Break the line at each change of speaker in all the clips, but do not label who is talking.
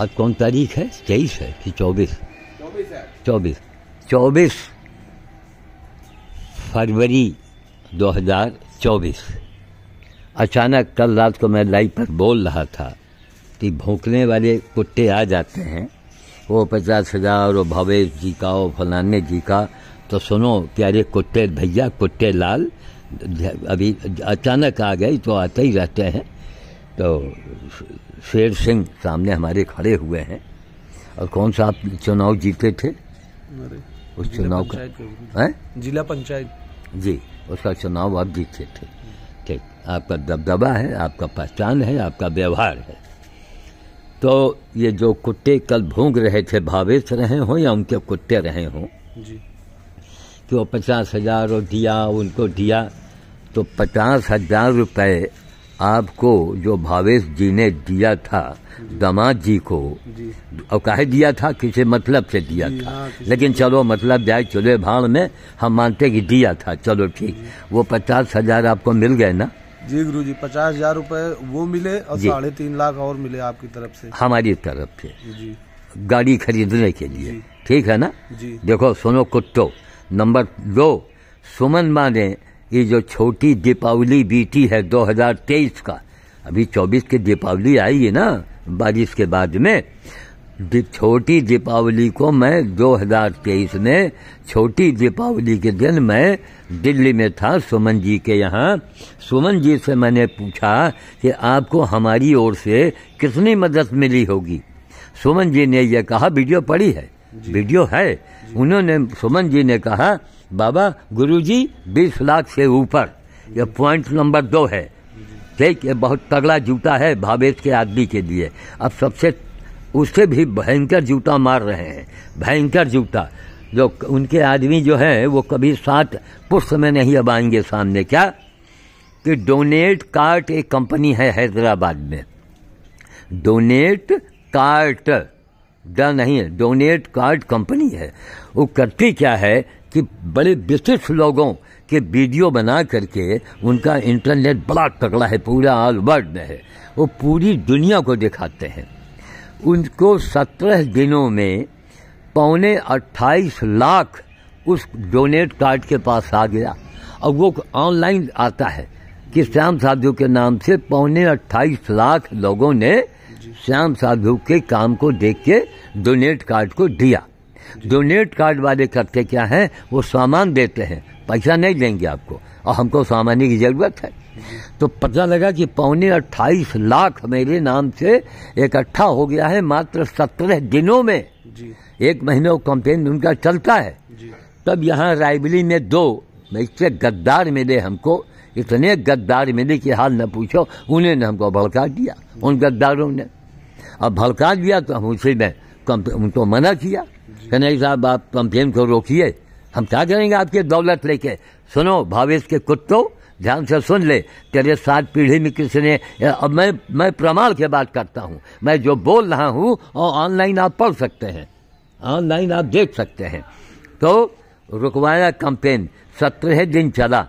आज कौन तारीख है तेईस है कि चौबीस चौबीस चौबीस फरवरी 2024 अचानक कल रात को मैं लाइव पर बोल रहा था कि भोंकने वाले कुत्ते आ जाते हैं वो पचास हजार वो भवेश जी का वो फलाने जी का तो सुनो प्यारे कुत्ते भैया कुत्ते लाल अभी अचानक आ गए तो आते ही रहते हैं तो शेर सिंह सामने हमारे खड़े हुए हैं और कौन सा आप चुनाव जीते थे उस चुनाव का है जिला पंचायत जी उसका चुनाव आप जीते थे ठीक आपका दबदबा है आपका पहचान है आपका व्यवहार है तो ये जो कुत्ते कल भोंग रहे थे भावेश रहे हों या उनके कुत्ते रहे हों कि वो पचास हजार और दिया उनको दिया तो पचास हजार रुपये आपको जो भावेश जी ने दिया था दामाद जी को और काहे दिया था किसी मतलब से दिया था हाँ, लेकिन चलो मतलब जाए चले भाड़ में हम मानते कि दिया था चलो ठीक वो पचास हजार आपको मिल गए ना जी गुरु जी पचास हजार रूपए वो मिले और साढ़े तीन लाख और मिले आपकी तरफ से हमारी तरफ से जी गाड़ी खरीदने के लिए ठीक है ना जी देखो सुनो कुत्तो नंबर दो सुमन माने ये जो छोटी दीपावली बीती है 2023 का अभी 24 की दीपावली आई है ना बारिश के बाद में छोटी दीपावली को मैं 2023 में छोटी दीपावली के दिन मैं दिल्ली में था सुमन जी के यहाँ सुमन जी से मैंने पूछा कि आपको हमारी ओर से कितनी मदद मिली होगी सुमन जी ने यह कहा वीडियो पड़ी है वीडियो है उन्होंने सुमन जी ने कहा बाबा गुरुजी बीस लाख से ऊपर यह पॉइंट नंबर दो है ठीक ये बहुत तगड़ा जूता है भावेश के आदमी के लिए अब सबसे उससे भी भयंकर जूता मार रहे हैं भयंकर जूता जो उनके आदमी जो है वो कभी साथ पुष्प में नहीं अब आएंगे सामने क्या कि डोनेट कार्ट एक कंपनी है हैदराबाद में डोनेट कार्ट डा नहीं है डोनेट कार्ड कंपनी है वो करती क्या है कि बड़े विशिष्ट लोगों के वीडियो बना करके उनका इंटरनेट बड़ा तगड़ा है पूरा ऑल वर्ल्ड में है वो पूरी दुनिया को दिखाते हैं उनको सत्रह दिनों में पौने अट्ठाईस लाख उस डोनेट कार्ड के पास आ गया और वो ऑनलाइन आता है कि श्याम साधु के नाम से पौने अट्ठाईस लाख लोगों ने श्याम साधु के काम को देख के डोनेट कार्ड को दिया डोनेट कार्ड वाले करते क्या हैं वो सामान देते हैं पैसा नहीं देंगे आपको और हमको सामान की ज़रूरत है तो पता लगा कि पौने अट्ठाईस लाख मेरे नाम से इकट्ठा हो गया है मात्र सत्रह दिनों में एक महीने कंपेन उनका चलता है तब यहाँ रायबली में दो इससे गद्दार मिले हमको इतने गद्दार मिले कि हाल न पूछो उन्हें ने हमको भड़का दिया उन गद्दारों ने अब भड़का दिया तो हम उसे में उनको मना किया नहीं साहब आप कंप्लेन को रोकिए हम क्या करेंगे आपके दौलत लेके सुनो भावेश के कुत्तो ध्यान से सुन ले तेरे सात पीढ़ी में किसने अब मैं मैं प्रमाण के बात करता हूँ मैं जो बोल रहा हूँ और ऑनलाइन आप पढ़ सकते हैं ऑनलाइन आप देख सकते हैं तो रुकवाया कंपेन सत्रह दिन चला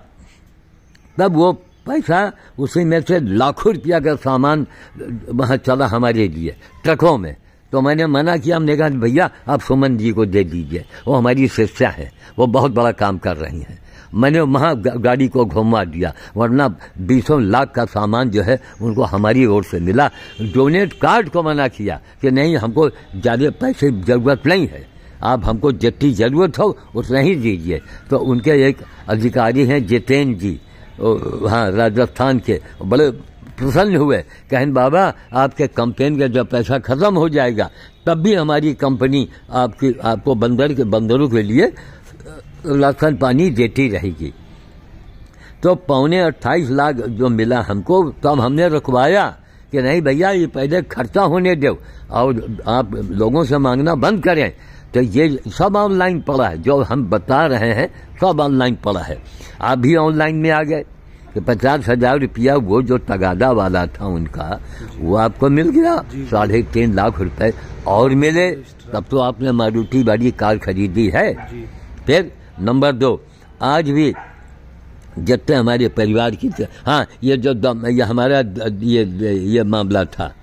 तब वो पैसा उसी में से लाखों रुपया का सामान वहाँ चला हमारे लिए ट्रकों में तो मैंने मना किया हमने कहा भैया आप सुमन जी को दे दीजिए वो हमारी शिष्या है वो बहुत बड़ा काम कर रही हैं मैंने वहाँ गाड़ी को घुमा दिया वरना बीसों लाख का सामान जो है उनको हमारी ओर से मिला डोनेट कार्ड को मना किया कि नहीं हमको ज़्यादा पैसे ज़रूरत नहीं है आप हमको जितनी ज़रूरत हो उतना ही दीजिए तो उनके एक अधिकारी हैं जितेंद्र जी हाँ राजस्थान के बड़े प्रसन्न हुए कहन बाबा आपके कंपेन का जब पैसा ख़त्म हो जाएगा तब भी हमारी कंपनी आपकी आपको बंदर के बंदरों के लिए लाखन पानी देती रहेगी तो पौने अट्ठाईस लाख जो मिला हमको तब तो हमने रखवाया कि नहीं भैया ये पहले खर्चा होने दो और आप लोगों से मांगना बंद करें तो ये सब ऑनलाइन पड़ा है जो हम बता रहे हैं सब ऑनलाइन पड़ा है आप भी ऑनलाइन में आ गए कि पचास हजार रुपया वो जो तगादा वाला था उनका वो आपको मिल गया साढ़े तीन लाख रुपए और मिले तब तो आपने मारुति वाली कार खरीदी है फिर नंबर दो आज भी जितने हमारे परिवार की हाँ ये जो ये हमारा ये ये मामला था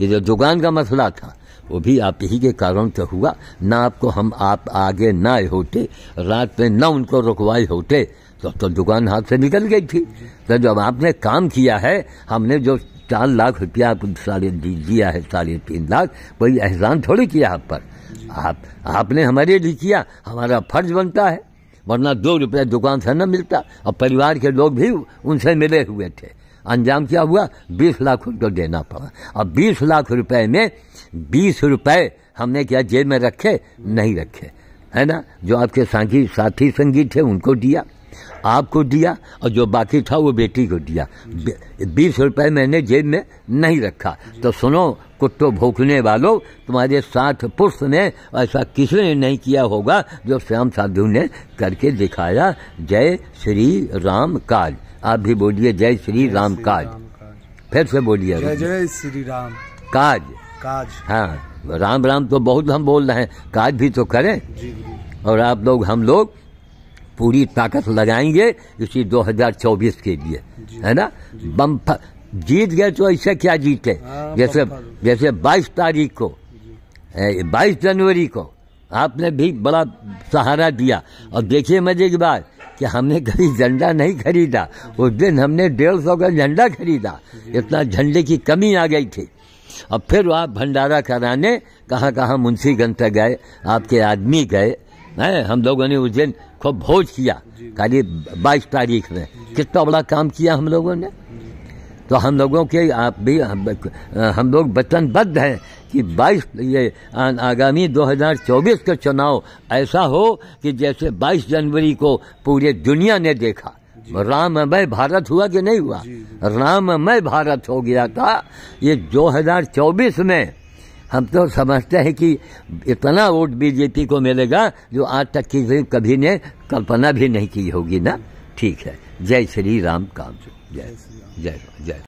ये जो दुकान का मसला था वो भी आप ही के कारण से हुआ ना आपको हम आप आगे ना होते रात में ना उनको रुकवाए होते तब तो दुकान हाथ से निकल गई थी तो जब आपने काम किया है हमने जो चार लाख रुपया साढ़े दिया है साढ़े तीन लाख कोई एहसान थोड़ी किया आप पर आप आपने हमारे लिए किया हमारा फर्ज बनता है वरना दो रुपया दुकान से न मिलता और परिवार के लोग भी उनसे मिले हुए थे अंजाम क्या हुआ बीस लाख उनको देना पड़ा और बीस लाख रुपए में बीस रुपए हमने क्या जेब में रखे नहीं रखे है ना जो आपके साथी साथी संगीत थे उनको दिया आपको दिया और जो बाकी था वो बेटी को दिया बीस रुपए मैंने जेब में नहीं रखा तो सुनो कुत्तो भूखने वालों तुम्हारे साथ पुरुष ने ऐसा किसी ने नहीं किया होगा जो श्याम साधु ने करके दिखाया जय श्री राम काज आप भी बोलिए जय श्री राम काज फिर से बोलिए जय जय श्री राम काज काज हाँ राम राम तो बहुत हम बोल रहे हैं काज भी तो करें और आप लोग हम लोग पूरी ताकत लगाएंगे इसी 2024 के लिए है ना बम जीत गए तो ऐसा क्या जीते हाँ, जैसे जैसे 22 तारीख को 22 जनवरी को आपने भी बड़ा सहारा दिया और देखिए मजे की बात कि हमने कभी झंडा नहीं खरीदा उस दिन हमने डेढ़ सौ का झंडा खरीदा इतना झंडे की कमी आ गई थी और फिर आप भंडारा कराने कहाँ कहाँ मुंशीगंज तक गए आपके आदमी गए हैं हम लोगों ने उस दिन खूब भोज किया खाली बाईस तारीख में कितना बड़ा काम किया हम लोगों ने तो हम लोगों के आप भी हम लोग वचनबद्ध हैं कि 22 ये आगामी 2024 का चुनाव ऐसा हो कि जैसे 22 जनवरी को पूरे दुनिया ने देखा राममय भारत हुआ कि नहीं हुआ राममय भारत हो गया था ये 2024 में हम तो समझते हैं कि इतना वोट बीजेपी को मिलेगा जो आज तक की कभी ने कल्पना भी नहीं की होगी ना ठीक है जय श्री राम काम जय जय जय